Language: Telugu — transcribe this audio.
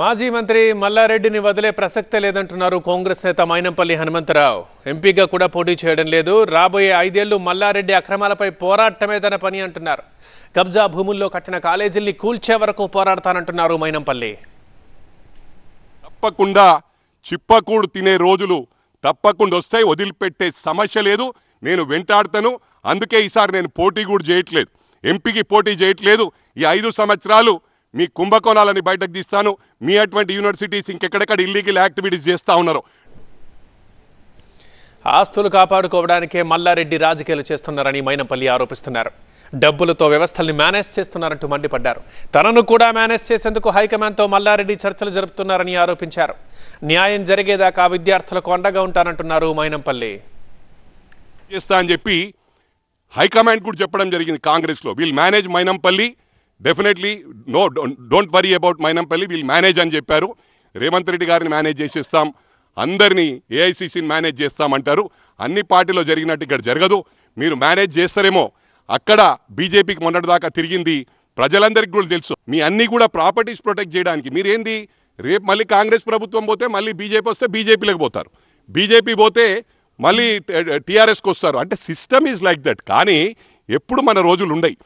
మాజీ మంత్రి మల్లారెడ్డిని వదిలే ప్రసక్తే లేదంటున్నారు కాంగ్రెస్ నేత మైనంపల్లి హనుమంతరావు ఎంపీగా కూడా పోటీ చేయడం లేదు రాబోయే ఐదేళ్లు మల్లారెడ్డి అక్రమాలపై పోరాటమే తన పని అంటున్నారు కబ్జా భూముల్లో కట్టిన కాలేజీల్ని కూల్చే వరకు పోరాడతానంటున్నారు మైనంపల్లి తప్పకుండా చిప్పకూడు తినే రోజులు తప్పకుండా వస్తాయి వదిలిపెట్టే సమస్య లేదు నేను వెంటాడతాను అందుకే ఈసారి నేను పోటీ కూడా చేయట్లేదు ఎంపీకి పోటీ చేయట్లేదు ఈ ఐదు సంవత్సరాలు మీ కుంభకోణాలని బయటకు తీస్తాను మీ అటువంటి యూనివర్సిటీస్ ఇంకెక్కడెక్కడ ఇల్లీగల్ యాక్టివిటీస్ చేస్తూ ఉన్నారు ఆస్తులు కాపాడుకోవడానికే మల్లారెడ్డి రాజకీయాలు చేస్తున్నారని మైనపల్లి ఆరోపిస్తున్నారు డబ్బులతో వ్యవస్థల్ని మేనేజ్ చేస్తున్నారంటూ మండిపడ్డారు తనను కూడా మేనేజ్ చేసేందుకు హైకమాండ్తో మల్లారెడ్డి చర్చలు జరుపుతున్నారని ఆరోపించారు న్యాయం జరిగేదాకా విద్యార్థులకు అండగా ఉంటానంటున్నారు మైనంపల్లి చేస్తా అని చెప్పి హైకమాండ్ కూడా చెప్పడం జరిగింది కాంగ్రెస్లో వీళ్ళు manage Mynampally definitely no don't worry about Mynampally వీళ్ళు మేనేజ్ అని చెప్పారు రేవంత్ రెడ్డి గారిని మేనేజ్ చేసేస్తాం అందరినీ ఏఐసీసీని మేనేజ్ చేస్తామంటారు అన్ని పార్టీలో జరిగినట్టు ఇక్కడ జరగదు మీరు మేనేజ్ చేస్తారేమో అక్కడ బీజేపీకి మొన్నటిదాకా తిరిగింది ప్రజలందరికీ కూడా తెలుసు మీ అన్నీ కూడా ప్రాపర్టీస్ ప్రొటెక్ట్ చేయడానికి మీరేంది రేపు మళ్ళీ కాంగ్రెస్ ప్రభుత్వం పోతే మళ్ళీ బీజేపీ వస్తే బీజేపీలోకి పోతారు బీజేపీ పోతే మళ్ళీ టీఆర్ఎస్కి వస్తారు అంటే సిస్టమ్ ఈజ్ లైక్ దట్ కానీ ఎప్పుడు మన రోజులు ఉండయి